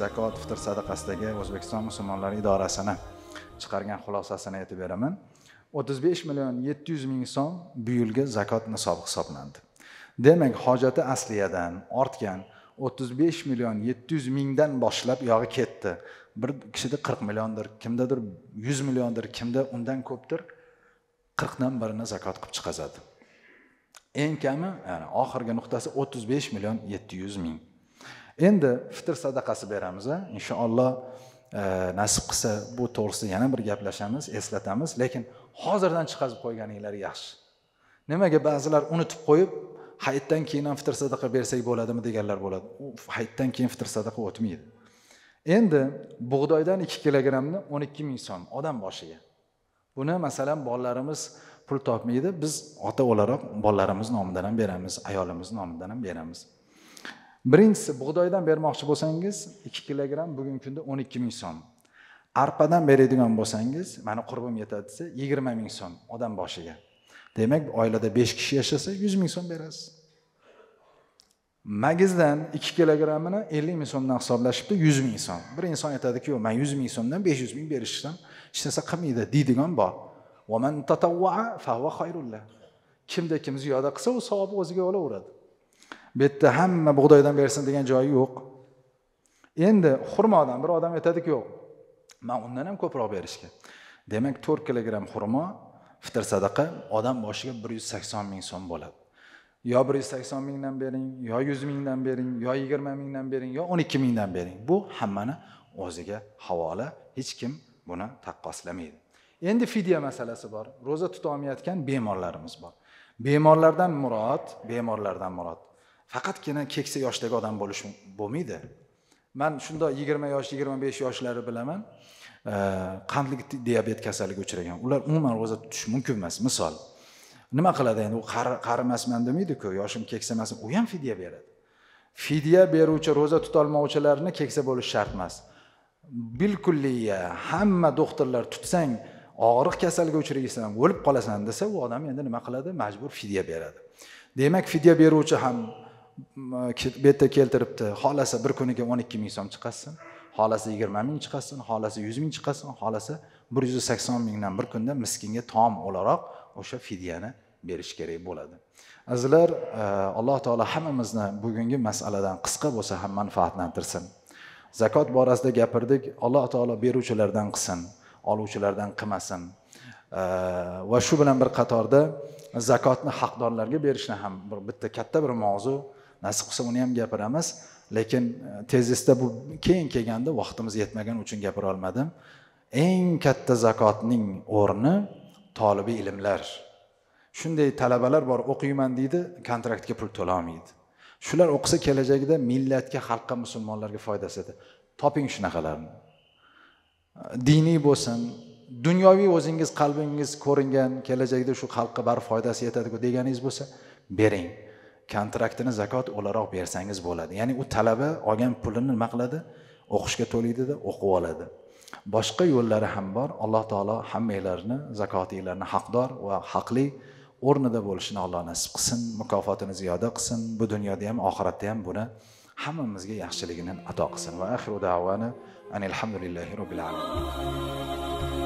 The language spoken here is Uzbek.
zakot fitr sadaqasidagi o'zbekiston musulmonlari idorasini chiqargan xulosasini aytib beraman o'ttiz besh million yetti yuz ming so'm bu yilgi zakot nisobi hisoblandi demak hojati asliyadan ortgan o'ttiz besh million yetti yuz mingdan boshlab yog'i ketdi bir kishida qirq milliondir kimdadir yuz milliondir kimda undan ko'pdir qirqdan birini zakot qilib chiqazadi eng kami yani oxirgi nuqtasi o'ttiz besh million yetti yuz ming endi fitr sadaqasi beramiz a inshaalloh e, nasib qilsa bu to'g'risida yana bir gaplashamiz eslatamiz lekin hozirdan chiqazib qo'yganinglar yaxshi nimaga ba'zilar unutib qo'yib hayitdan keyin ham fitr sadaqa bersak bo'ladimi deganlar bo'ladi u hayitdan keyin fitr sadaqa o'tmaydi endi bug'doydan ikki kilogrammni o'n ikki ming so'm odam boshiga buni masalan bolalarimiz pul topmaydi biz ota o'laroq bolalarimiz nomidan ham beramiz ayolimiz nomidan ham beramiz birinchisi bug'doydan bermoqchi bo'lsangiz ikki kilogramm bugungi kunda o'n ikki ming so'm arpadan beradigan bo'lsangiz mani qurbim yetadi desa yigirma ming so'm odam boshiga demak oilada besh kishi yashasa yuz ming so'm berasiz magizdan ikki kilogrammini ellik ming so'mdan hisoblashibdi yuz ming so'm bir inson aytadiki yo'q man yuz ming so'mdan besh yuz ming berishsam hech narsa qilmaydi deydigan bor kimda kim ziyoda qilsa u savobni o'ziga o'laveradi bu yerda hamma bug'doydan bersin degan joyi yo'q endi xurmodan bir odam aytadiki yo'q man undan ham ko'proq berishga demak to'rt kilogramm xurmo fitr sadaqa odam boshiga bir yuz sakson ming so'm bo'ladi yo bir yuz sakson mingdan bering yo yuz mingdan bering yo yigirma mingdan bering yo o'n ikki mingdan bering bu hammani o'ziga havola hech kim buni taqqoslamaydi endi fidya masalasi bor ro'za tutolmayotgan bemorlarimiz bor bemorlardan murod bemorlardan murod faqatgina keksa yoshdagi odam bo'lish bo'lmaydi man shundoq yigirma yosh yigirma besh yoshlari bilaman e, qandli diabet kasalligiga uchragan ular umuman ro'za tutish mumkin emas misol nima qiladi endi u qarimasman demaydiku yoshim keksa emasman u ham fidya beradi fidya beruvchi ro'za tutolmovchilarni keksa bo'lish shart emas bilkulliya hamma doktorlar tutsang og'riq kasalga uchraysan o'lib qolasan desa u odam endi nima qiladi majbur fidya beradi demak fidya beruvchi ham bu yerda keltiribdi xohlasa bir kuniga o'n ikki ming so'm chiqasin xohlasa yigirma ming chiqasin xohlasa yuz ming chiqasin xohlasa bir yuz sakson mingdan bir kunda miskinga taom o'laroq o'sha fidyani berish kerak bo'ladi azizlar eh, alloh taolo hammamizni bugungi masaladan qisqa bo'lsa ham manfaatlantirsin zakot borasida gapirdik alloh taolo beruvchilardan qilsin oluvchilardan qilmasin eh, va shu bilan bir qatorda zakotni haqdorlarga berishni ham bitta katta bir mavzu nasib qilsa uni ham gapiramiz lekin e, tezisda bu keyin kelganda vaqtimiz yetmagani uchun gapira olmadim eng katta zakotning o'rni tolibiy ilmlar shunday talabalar bor o'qiyman deydi kontraktga pul olmaydi shular o'qisa kelajakda millatga xalqqa musulmonlarga foydasi edi toping shunaqalarni diniy bo'lsin dunyoviy o'zingiz qalbingiz ko'ringan kelajakda shu xalqqa baribir foydasi yetadiku deganingiz bo'lsa bering kontraktini zakot o'laroq bersangiz bo'ladi ya'ni u talaba olgan pulini nima qiladi o'qishga to'laydida o'qib oladi boshqa yo'llari ham bor alloh taolo hammanglarni zakotinglarni haqdor va haqli o'rnida bo'lishini alloh nasib qilsin mukofotini ziyoda qilsin bu dunyoda ham oxiratda ham buni hammamizga yaxshiligini ato qilsin va axiru davani alhamdulillahi robbil alamin